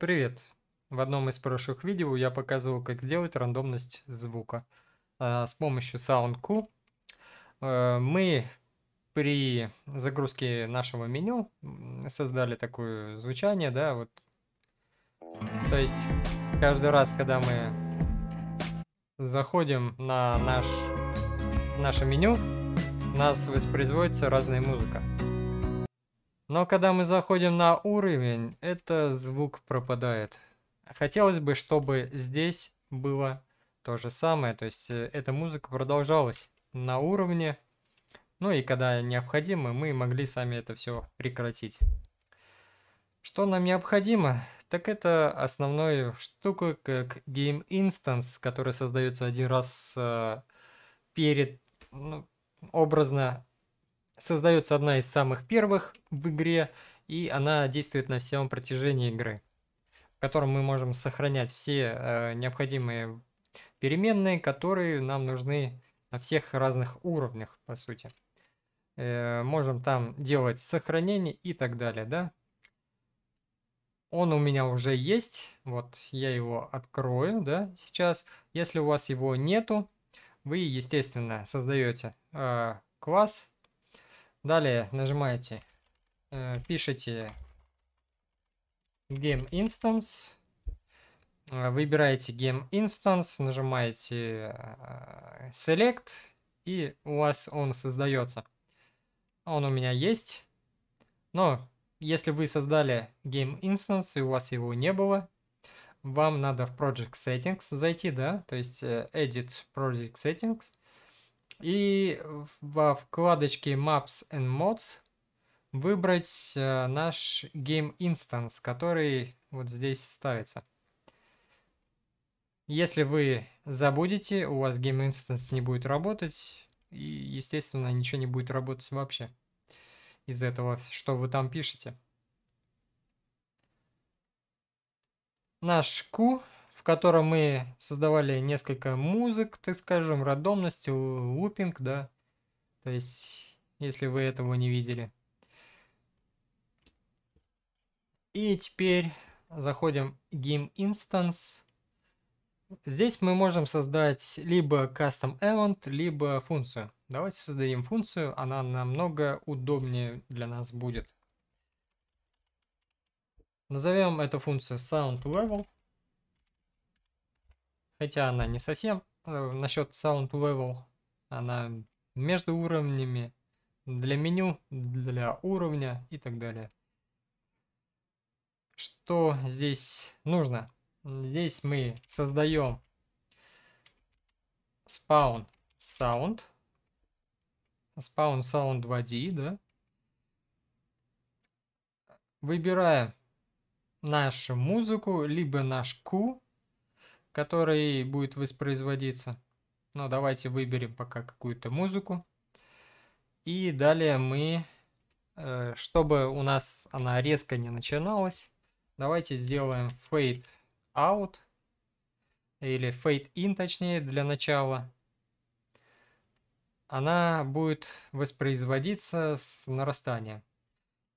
Привет! В одном из прошлых видео я показывал, как сделать рандомность звука. А, с помощью SoundQ э, мы при загрузке нашего меню создали такое звучание, да, вот. То есть каждый раз, когда мы заходим на наш, наше меню, у нас воспроизводится разная музыка. Но когда мы заходим на уровень, это звук пропадает. Хотелось бы, чтобы здесь было то же самое. То есть э, эта музыка продолжалась на уровне. Ну и когда необходимо, мы могли сами это все прекратить. Что нам необходимо? Так это основная штука, как Game Instance, который создается один раз э, перед, ну, образно, Создается одна из самых первых в игре, и она действует на всем протяжении игры, в котором мы можем сохранять все э, необходимые переменные, которые нам нужны на всех разных уровнях, по сути. Э, можем там делать сохранение и так далее, да. Он у меня уже есть, вот я его открою, да, сейчас. Если у вас его нету, вы, естественно, создаете э, класс, Далее нажимаете, э, пишите Game Instance, э, выбираете Game Instance, нажимаете э, Select, и у вас он создается. Он у меня есть, но если вы создали Game Instance и у вас его не было, вам надо в Project Settings зайти, да, то есть э, Edit Project Settings – и во вкладочке Maps and Mods выбрать э, наш Game Instance, который вот здесь ставится. Если вы забудете, у вас Game Instance не будет работать, и, естественно, ничего не будет работать вообще из этого, что вы там пишете. Наш Q в котором мы создавали несколько музык, так скажем, рандомностью, лупинг, да. То есть, если вы этого не видели. И теперь заходим в Game Instance. Здесь мы можем создать либо Custom Event, либо функцию. Давайте создадим функцию, она намного удобнее для нас будет. Назовем эту функцию Sound Level хотя она не совсем. Э, Насчет sound level, она между уровнями, для меню, для уровня и так далее. Что здесь нужно? Здесь мы создаем spawn sound, spawn sound 2D, да? Выбираем нашу музыку, либо наш Q, который будет воспроизводиться. Но давайте выберем пока какую-то музыку. И далее мы, э, чтобы у нас она резко не начиналась, давайте сделаем fade out или fade in точнее для начала. Она будет воспроизводиться с нарастанием.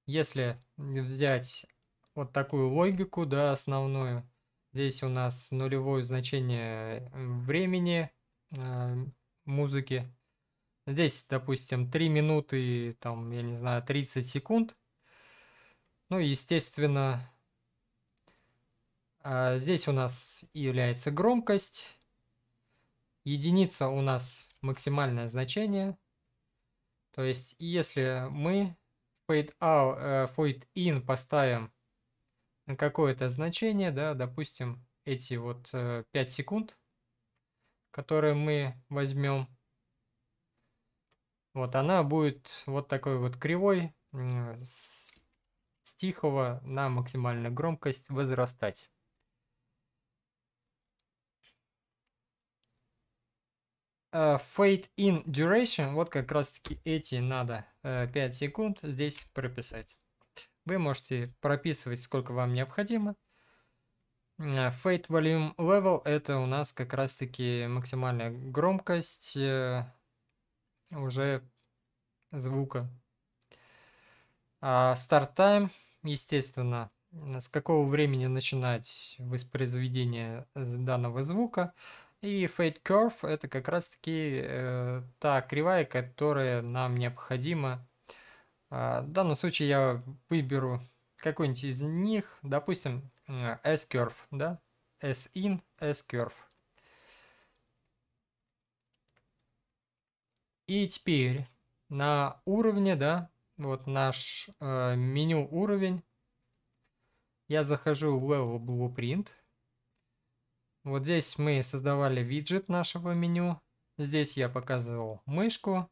Если взять вот такую логику, да, основную, Здесь у нас нулевое значение э, времени э, музыки. Здесь, допустим, 3 минуты, там, я не знаю, 30 секунд. Ну естественно, э, здесь у нас является громкость. Единица у нас максимальное значение. То есть, если мы fade, out, э, fade in поставим какое-то значение, да, допустим, эти вот 5 э, секунд, которые мы возьмем, вот она будет вот такой вот кривой с, с тихого на максимальную громкость возрастать. Э, fade in duration, вот как раз таки эти надо 5 э, секунд здесь прописать. Вы можете прописывать сколько вам необходимо. Э, fade Volume Level это у нас как раз таки максимальная громкость э, уже звука. А start Time, естественно, с какого времени начинать воспроизведение данного звука. И Fade Curve это как раз таки э, та кривая, которая нам необходима а, в данном случае я выберу какой-нибудь из них, допустим, S-curve, да? S-in, S-curve. И теперь на уровне, да, вот наш э, меню уровень, я захожу в Level Blueprint. Вот здесь мы создавали виджет нашего меню. Здесь я показывал мышку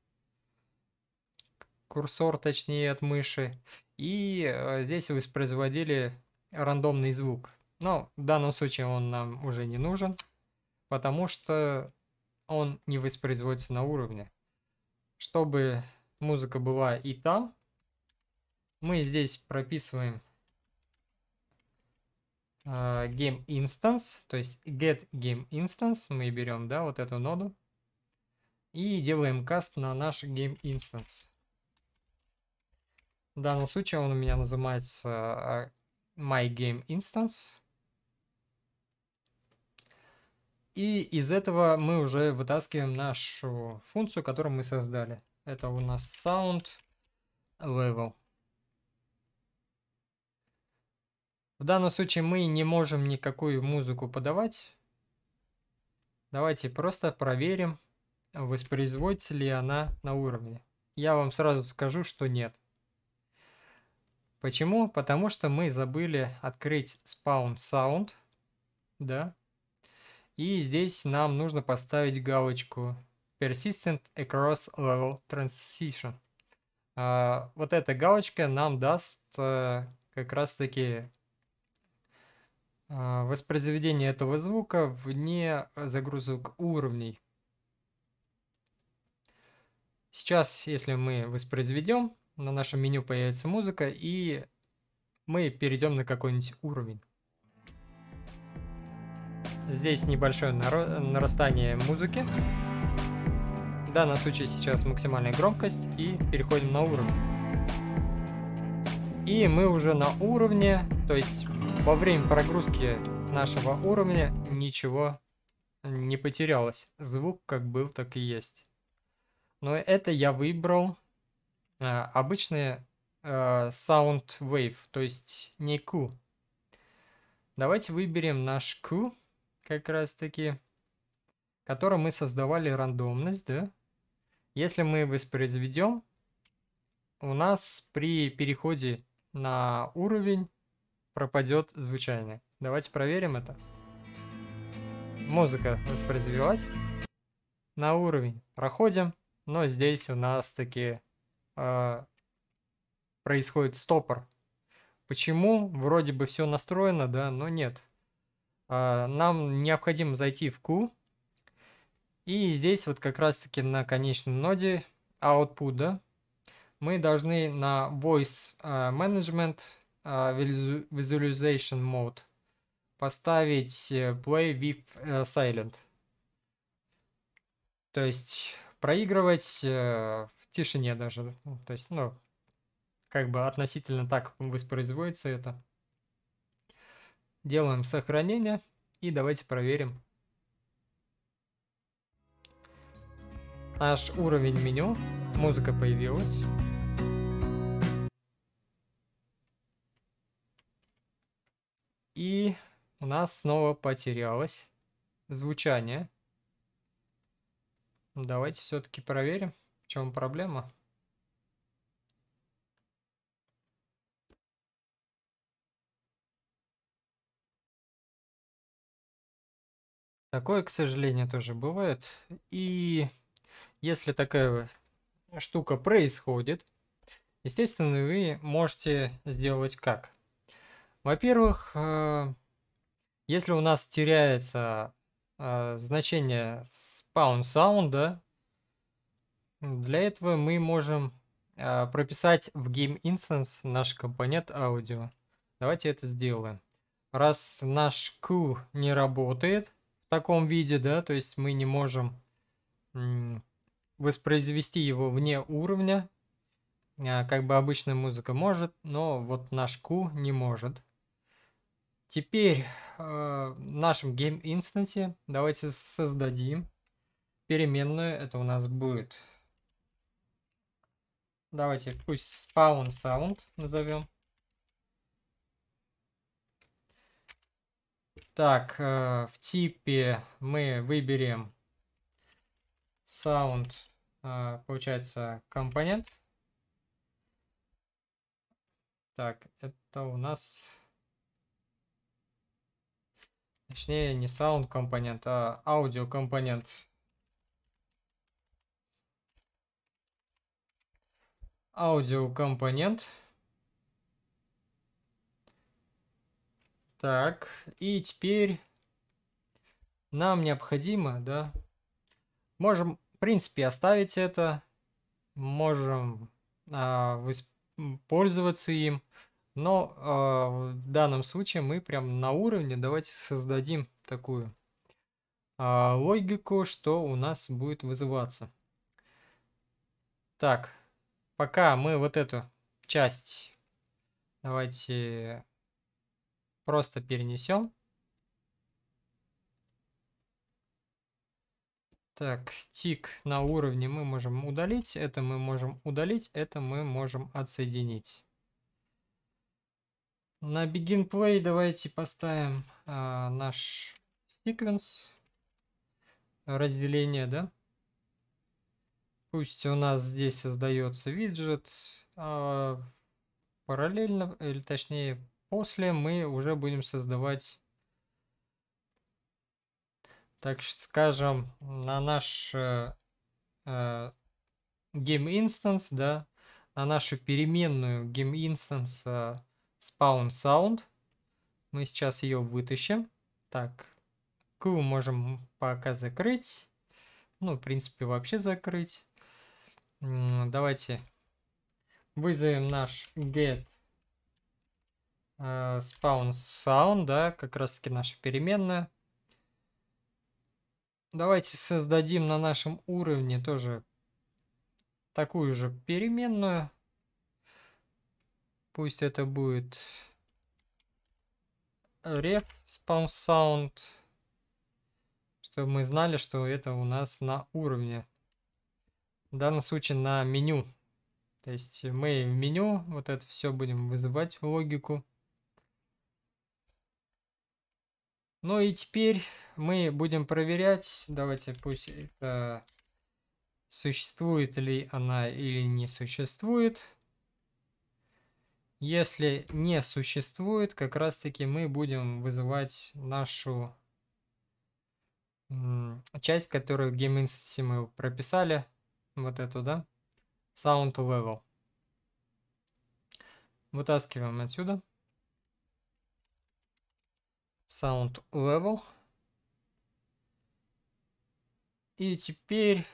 курсор точнее от мыши, и э, здесь воспроизводили рандомный звук. Но в данном случае он нам уже не нужен, потому что он не воспроизводится на уровне. Чтобы музыка была и там, мы здесь прописываем э, game instance, то есть get game instance, мы берем, да, вот эту ноду, и делаем каст на наш game instance. В данном случае он у меня называется а, My Game Instance. И из этого мы уже вытаскиваем нашу функцию, которую мы создали. Это у нас sound level. В данном случае мы не можем никакую музыку подавать. Давайте просто проверим, воспроизводится ли она на уровне. Я вам сразу скажу, что нет. Почему? Потому что мы забыли открыть spawn sound, да, и здесь нам нужно поставить галочку persistent across level transition. А, вот эта галочка нам даст а, как раз таки а, воспроизведение этого звука вне загрузок уровней. Сейчас, если мы воспроизведем, на нашем меню появится музыка, и мы перейдем на какой-нибудь уровень. Здесь небольшое нарастание музыки. В данном случае сейчас максимальная громкость и переходим на уровень. И мы уже на уровне, то есть во время прогрузки нашего уровня ничего не потерялось. Звук как был, так и есть. Но это я выбрал Э, обычные э, sound wave, то есть не Q. Давайте выберем наш Q, как раз таки, которым мы создавали рандомность, да? Если мы воспроизведем, у нас при переходе на уровень пропадет звучание. Давайте проверим это. Музыка воспроизвелась на уровень. Проходим, но здесь у нас такие э, происходит стопор. Почему? Вроде бы все настроено, да, но нет. Э, нам необходимо зайти в Q. И здесь вот как раз-таки на конечном ноде output, да, мы должны на Voice а, Management Visualization Mode поставить э, Play with э, Silent. То есть проигрывать в э, тишине даже. Ну, то есть, ну, как бы относительно так воспроизводится это. Делаем сохранение и давайте проверим. Наш уровень меню, музыка появилась. И у нас снова потерялось звучание. Давайте все-таки проверим чем проблема? Такое, к сожалению, тоже бывает. И если такая штука происходит, естественно, вы можете сделать как? Во-первых, э, если у нас теряется э, значение спаун саунда, для этого мы можем э, прописать в Game Instance наш компонент аудио. Давайте это сделаем. Раз наш Q не работает в таком виде, да, то есть мы не можем воспроизвести его вне уровня, а, как бы обычная музыка может, но вот наш Q не может. Теперь э, нашем Game Instance давайте создадим переменную, это у нас будет Давайте пусть спаун саунд назовем. Так, э, в типе мы выберем sound, э, получается, компонент. Так, это у нас... Точнее, не sound компонент, а аудио компонент. аудиокомпонент. Так, и теперь нам необходимо, да, можем, в принципе, оставить это, можем а, пользоваться им, но а, в данном случае мы прям на уровне, давайте создадим такую а, логику, что у нас будет вызываться. Так, пока мы вот эту часть давайте просто перенесем. Так, тик на уровне мы можем удалить, это мы можем удалить, это мы можем отсоединить. На begin play давайте поставим э, наш sequence разделение, да? Пусть у нас здесь создается виджет, а параллельно, или точнее после мы уже будем создавать, так скажем, на наш э, э, game instance, да, на нашу переменную game instance э, spawn sound. Мы сейчас ее вытащим. Так, Q можем пока закрыть. Ну, в принципе, вообще закрыть. Давайте вызовем наш get э, spawn sound, да, как раз таки наша переменная. Давайте создадим на нашем уровне тоже такую же переменную. Пусть это будет rep spawn sound, чтобы мы знали, что это у нас на уровне в данном случае на меню. То есть мы в меню вот это все будем вызывать в логику. Ну и теперь мы будем проверять, давайте пусть это существует ли она или не существует. Если не существует, как раз таки мы будем вызывать нашу часть, которую в GameInstance мы прописали, вот эту, да? Sound level. Вытаскиваем отсюда. Sound level. И теперь...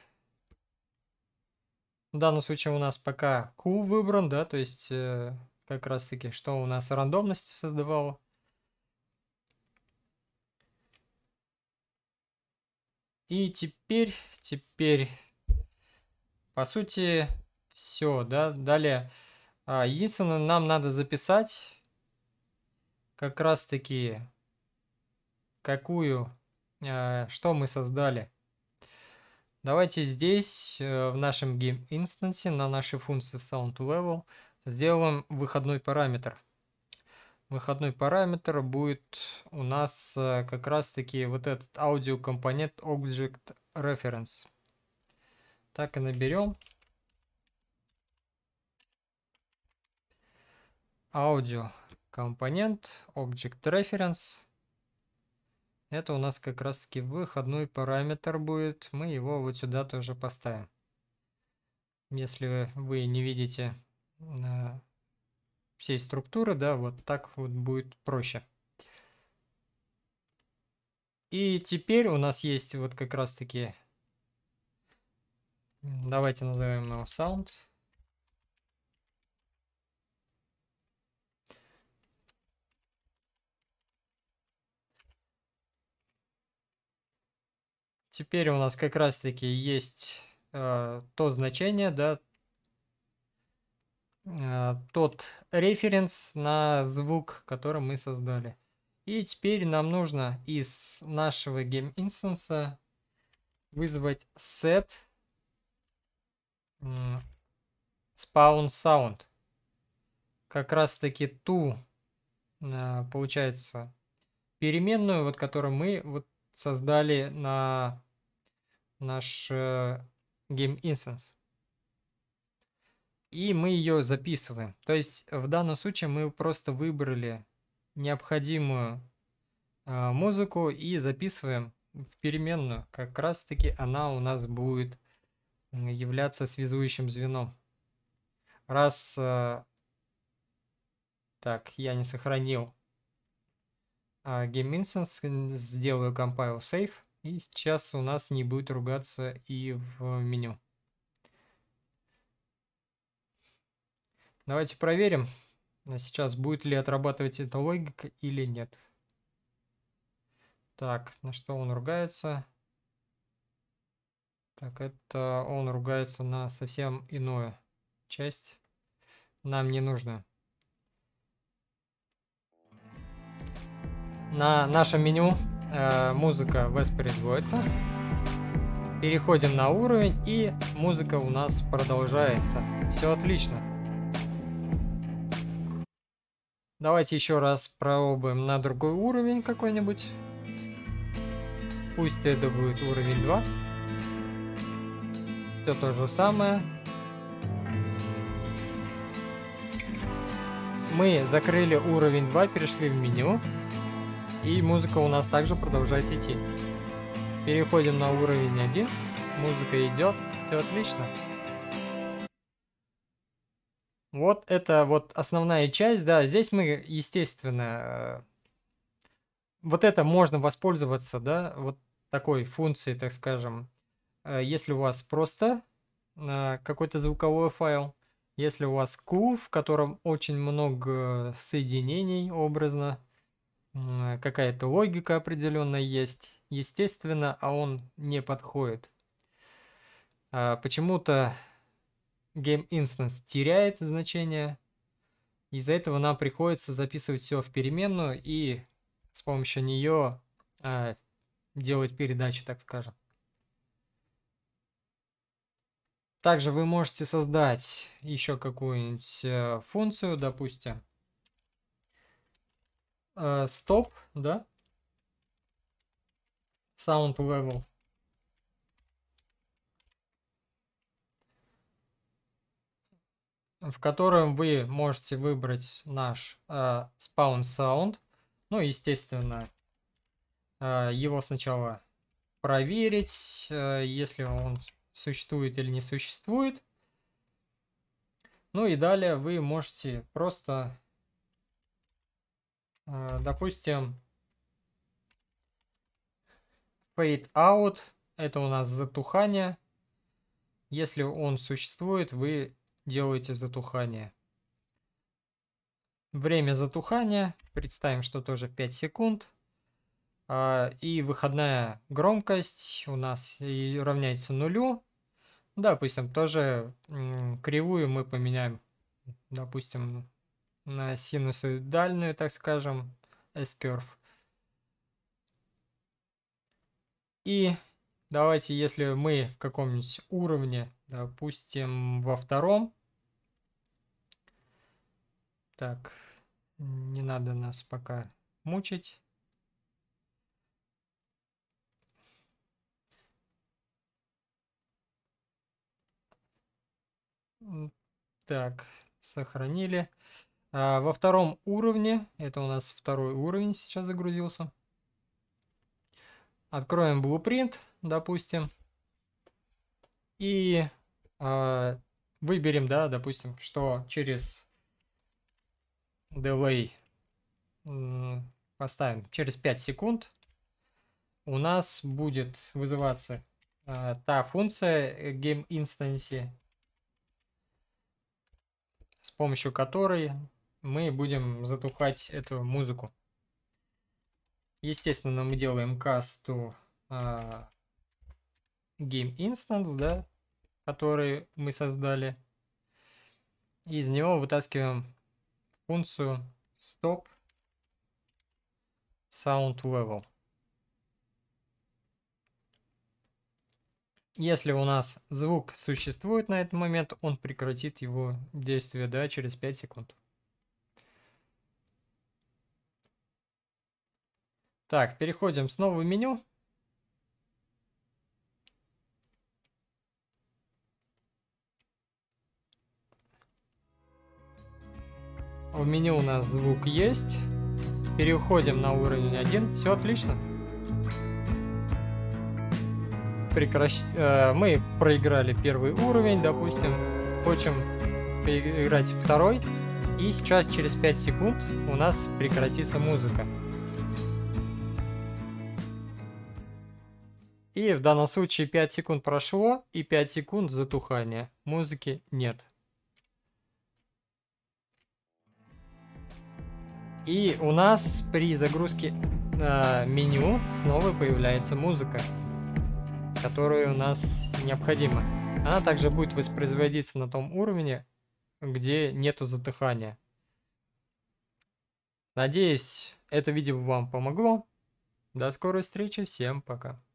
В данном случае у нас пока Q выбран, да, то есть э, как раз таки, что у нас рандомность создавала. И теперь, теперь по сути, все, да, далее. А, единственное, нам надо записать как раз-таки какую, э, что мы создали. Давайте здесь, э, в нашем game instance, на нашей функции sound level сделаем выходной параметр. Выходной параметр будет у нас э, как раз-таки вот этот аудио компонент object reference. Так и наберем. Аудио компонент, Object Reference. Это у нас как раз таки выходной параметр будет. Мы его вот сюда тоже поставим. Если вы не видите э, всей структуры, да, вот так вот будет проще. И теперь у нас есть вот как раз таки Давайте назовем его sound. Теперь у нас как раз таки есть э, то значение, да, э, тот референс на звук, который мы создали. И теперь нам нужно из нашего game Instance вызвать set Spawn Sound. Как раз таки ту, а, получается, переменную, вот которую мы вот создали на наш э, Game Instance. И мы ее записываем. То есть в данном случае мы просто выбрали необходимую а, музыку и записываем в переменную. Как раз таки она у нас будет являться связующим звеном. Раз... Э, так, я не сохранил а, GameInstance, сделаю compile save, и сейчас у нас не будет ругаться и в меню. Давайте проверим, а сейчас будет ли отрабатывать эта логика или нет. Так, на что он ругается? Так, это он ругается на совсем иную часть. Нам не нужно. На нашем меню э, музыка воспроизводится. Переходим на уровень и музыка у нас продолжается. Все отлично. Давайте еще раз пробуем на другой уровень какой-нибудь. Пусть это будет уровень 2 все то же самое. Мы закрыли уровень 2, перешли в меню. И музыка у нас также продолжает идти. Переходим на уровень 1. Музыка идет. Все отлично. Вот это вот основная часть, да, здесь мы, естественно, э, вот это можно воспользоваться, да, вот такой функцией, так скажем, Э, если у вас просто э, какой-то звуковой файл, если у вас Q, в котором очень много соединений образно, э, какая-то логика определенная есть, естественно, а он не подходит. А, почему-то game instance теряет значение, из-за этого нам приходится записывать все в переменную и с помощью нее делать передачи, так скажем. Также вы можете создать еще какую-нибудь э, функцию, допустим, э, стоп, да, sound level. в котором вы можете выбрать наш э, spawn sound. Ну, естественно, э, его сначала проверить, э, если он существует или не существует. Ну и далее вы можете просто, э, допустим, fade out, это у нас затухание. Если он существует, вы делаете затухание. Время затухания, представим, что тоже 5 секунд. А, и выходная громкость у нас равняется нулю. Допустим, тоже кривую мы поменяем, допустим, на синусоидальную, так скажем, S-curve. И давайте, если мы в каком-нибудь уровне, допустим, во втором, так, не надо нас пока мучить. Так, сохранили. А, во втором уровне, это у нас второй уровень сейчас загрузился. Откроем blueprint, допустим. И а, выберем, да, допустим, что через delay поставим через 5 секунд у нас будет вызываться э, та функция э, game instance с помощью которой мы будем затухать эту музыку. Естественно, мы делаем касту э, Game Instance, да, который мы создали. из него вытаскиваем функцию Stop Sound Level. Если у нас звук существует на этот момент, он прекратит его действие да, через 5 секунд. Так, переходим снова в меню. В меню у нас звук есть. Переходим на уровень 1. Все отлично. прекращ... Э, мы проиграли первый уровень, допустим, хочем поиграть второй, и сейчас через 5 секунд у нас прекратится музыка. И в данном случае 5 секунд прошло и 5 секунд затухания. Музыки нет. И у нас при загрузке э, меню снова появляется музыка которая у нас необходима. Она также будет воспроизводиться на том уровне, где нету затыхания. Надеюсь, это видео вам помогло. До скорой встречи, всем пока.